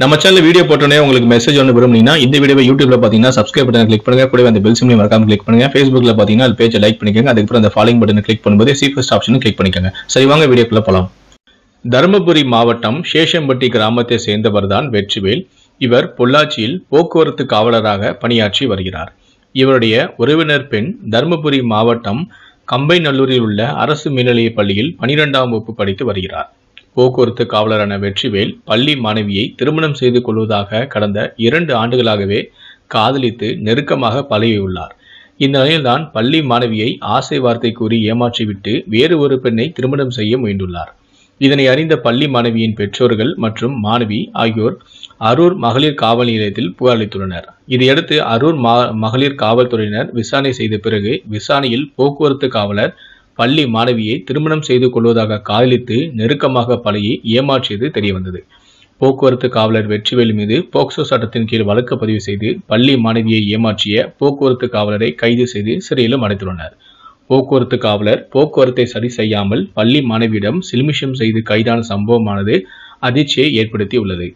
நம்ம channel video போட்டோன்னே உங்களுக்கு மெசேஜ் ஒன்று விரும்புனீங்கன்னா இந்த வீடியோ யூடியூப்ல பார்த்தீங்கன்னா சப்ஸ்கிரைப் பட்டன் கிளிக் பண்ணுங்க கூட அந்த பெல் சிம்லையும் மறக்காம கிளிக் பண்ணுங்க ஃபேஸ்புக்ல பார்த்தீங்கன்னா அது பேஜை லைக் பண்ணிக்கோங்க அதுக்கப்புறம் அந்த ஃபாலோயிங் பட்டன் கிளிக் பண்ணும்போது சீஃபஸ்ட் ஆப்ஷனும் கிளிக் பண்ணிக்கோங்க சரி வாங்க வீடியோக்குள்ள போகலாம் தருமபுரி மாவட்டம் சேஷம்பட்டி கிராமத்தை சேர்ந்தவர் தான் வெற்றிவேல் இவர் பொள்ளாச்சியில் போக்குவரத்து காவலராக பணியாற்றி வருகிறார் இவருடைய உறவினர் பெண் தருமபுரி மாவட்டம் கம்பைநல்லூரில் உள்ள அரசு மேல்நிலையப் பள்ளியில் பனிரெண்டாம் வகுப்பு படித்து வருகிறார் போக்குவரத்து காவலரான வெற்றிவேல் பள்ளி மாணவியை திருமணம் செய்து கொள்வதாக கடந்த இரண்டு ஆண்டுகளாகவே காதலித்து நெருக்கமாக பழகியுள்ளார் இந்த நிலையில்தான் பள்ளி மாணவியை ஆசை வார்த்தை கூறி ஏமாற்றிவிட்டு வேறு ஒரு பெண்ணை திருமணம் செய்ய முயன்றுள்ளார் இதனை அறிந்த பள்ளி மாணவியின் பெற்றோர்கள் மற்றும் மாணவி ஆகியோர் அரூர் மகளிர் காவல் நிலையத்தில் புகாரளித்துள்ளனர் இதையடுத்து அரூர் மகளிர் காவல்துறையினர் விசாரணை செய்த பிறகு விசாரணையில் போக்குவரத்து காவலர் பள்ளி மாணவியை திருமணம் செய்து கொள்வதாக காதலித்து நெருக்கமாக பழகி ஏமாற்றியது தெரியவந்தது போக்குவரத்து காவலர் வெற்றிவேல் மீது போக்சோ சட்டத்தின் கீழ் வழக்கு பதிவு செய்து பள்ளி மாணவியை ஏமாற்றிய போக்குவரத்து காவலரை கைது செய்து சிறையிலும் அடைத்துள்ளனர் போக்குவரத்து காவலர் போக்குவரத்தை சரி செய்யாமல் பள்ளி மாணவியிடம் சில்மிஷம் செய்து கைதான சம்பவமானது அதிர்ச்சியை ஏற்படுத்தியுள்ளது